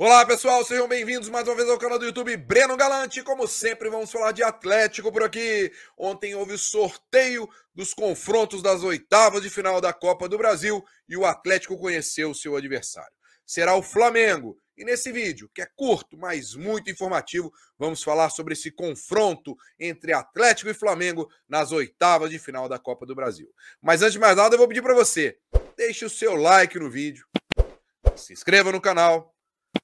Olá pessoal, sejam bem-vindos mais uma vez ao canal do YouTube Breno Galante. Como sempre, vamos falar de Atlético por aqui. Ontem houve o sorteio dos confrontos das oitavas de final da Copa do Brasil e o Atlético conheceu seu adversário. Será o Flamengo. E nesse vídeo, que é curto, mas muito informativo, vamos falar sobre esse confronto entre Atlético e Flamengo nas oitavas de final da Copa do Brasil. Mas antes de mais nada, eu vou pedir para você, deixe o seu like no vídeo, se inscreva no canal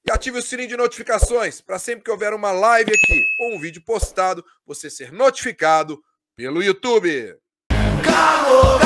e ative o sininho de notificações para sempre que houver uma live aqui ou um vídeo postado, você ser notificado pelo YouTube. Calor,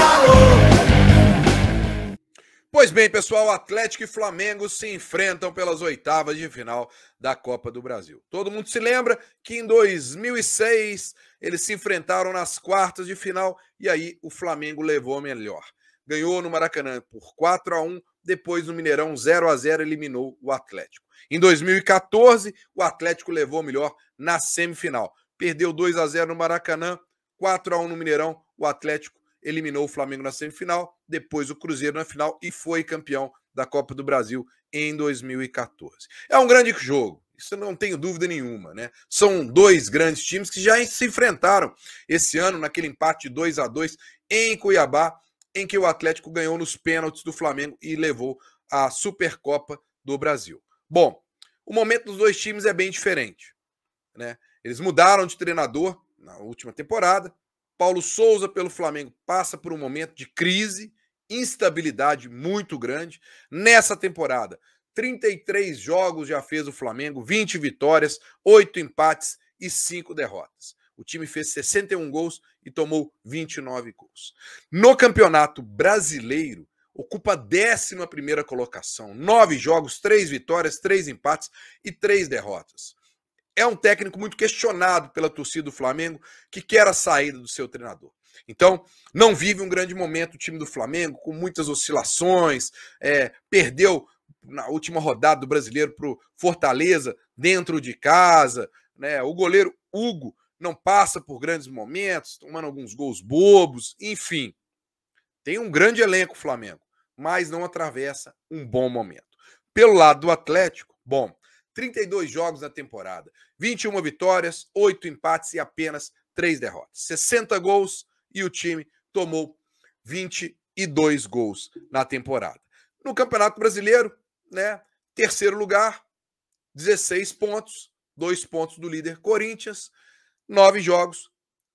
Pois bem, pessoal, Atlético e Flamengo se enfrentam pelas oitavas de final da Copa do Brasil. Todo mundo se lembra que em 2006 eles se enfrentaram nas quartas de final e aí o Flamengo levou a melhor. Ganhou no Maracanã por 4 a 1 depois no Mineirão 0 a 0 eliminou o Atlético. Em 2014, o Atlético levou melhor na semifinal. Perdeu 2 a 0 no Maracanã, 4 a 1 no Mineirão, o Atlético eliminou o Flamengo na semifinal, depois o Cruzeiro na final e foi campeão da Copa do Brasil em 2014. É um grande jogo, isso não tenho dúvida nenhuma, né? São dois grandes times que já se enfrentaram esse ano naquele empate 2 a 2 em Cuiabá em que o Atlético ganhou nos pênaltis do Flamengo e levou a Supercopa do Brasil. Bom, o momento dos dois times é bem diferente. Né? Eles mudaram de treinador na última temporada. Paulo Souza, pelo Flamengo, passa por um momento de crise, instabilidade muito grande. Nessa temporada, 33 jogos já fez o Flamengo, 20 vitórias, 8 empates e 5 derrotas. O time fez 61 gols e tomou 29 gols. No Campeonato Brasileiro, ocupa a 11 colocação. Nove jogos, três vitórias, três empates e três derrotas. É um técnico muito questionado pela torcida do Flamengo, que quer a saída do seu treinador. Então, não vive um grande momento o time do Flamengo, com muitas oscilações, é, perdeu na última rodada do brasileiro para o Fortaleza, dentro de casa. Né? O goleiro Hugo não passa por grandes momentos, tomando alguns gols bobos, enfim. Tem um grande elenco o Flamengo, mas não atravessa um bom momento. Pelo lado do Atlético, bom, 32 jogos na temporada, 21 vitórias, 8 empates e apenas 3 derrotas. 60 gols e o time tomou 22 gols na temporada. No Campeonato Brasileiro, né, terceiro lugar, 16 pontos, 2 pontos do líder Corinthians, Nove jogos,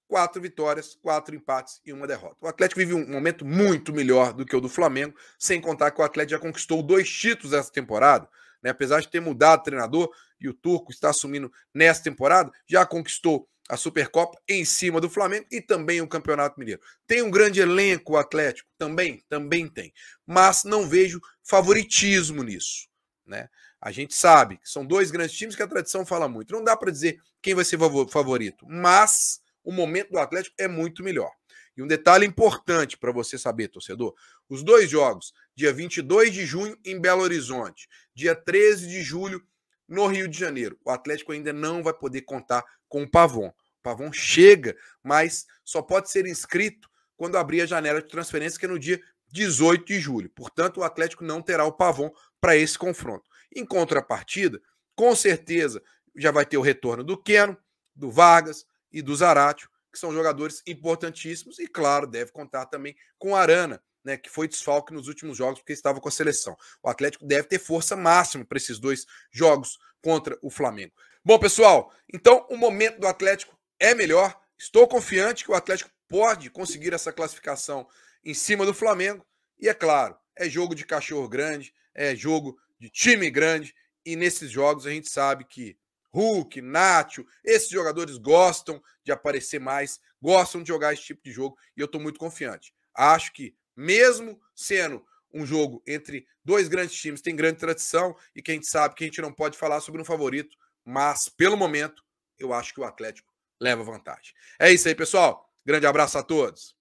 quatro vitórias, quatro empates e uma derrota. O Atlético vive um momento muito melhor do que o do Flamengo, sem contar que o Atlético já conquistou dois títulos essa temporada, né? apesar de ter mudado o treinador e o Turco está assumindo nessa temporada, já conquistou a Supercopa em cima do Flamengo e também o Campeonato Mineiro. Tem um grande elenco o Atlético, também, também tem, mas não vejo favoritismo nisso, né? A gente sabe que são dois grandes times que a tradição fala muito. Não dá para dizer quem vai ser favorito, mas o momento do Atlético é muito melhor. E um detalhe importante para você saber, torcedor: os dois jogos, dia 22 de junho em Belo Horizonte, dia 13 de julho no Rio de Janeiro. O Atlético ainda não vai poder contar com o Pavon. O Pavon chega, mas só pode ser inscrito quando abrir a janela de transferência, que é no dia 18 de julho. Portanto, o Atlético não terá o Pavon para esse confronto. Em contrapartida, com certeza já vai ter o retorno do Keno, do Vargas e do Zaratio, que são jogadores importantíssimos, e claro, deve contar também com Arana, né, que foi desfalque nos últimos jogos porque estava com a seleção. O Atlético deve ter força máxima para esses dois jogos contra o Flamengo. Bom, pessoal, então o momento do Atlético é melhor. Estou confiante que o Atlético pode conseguir essa classificação em cima do Flamengo. E é claro, é jogo de cachorro grande, é jogo de time grande, e nesses jogos a gente sabe que Hulk, Nacho, esses jogadores gostam de aparecer mais, gostam de jogar esse tipo de jogo, e eu estou muito confiante. Acho que, mesmo sendo um jogo entre dois grandes times, tem grande tradição, e que a gente sabe que a gente não pode falar sobre um favorito, mas pelo momento, eu acho que o Atlético leva vantagem. É isso aí, pessoal. Grande abraço a todos.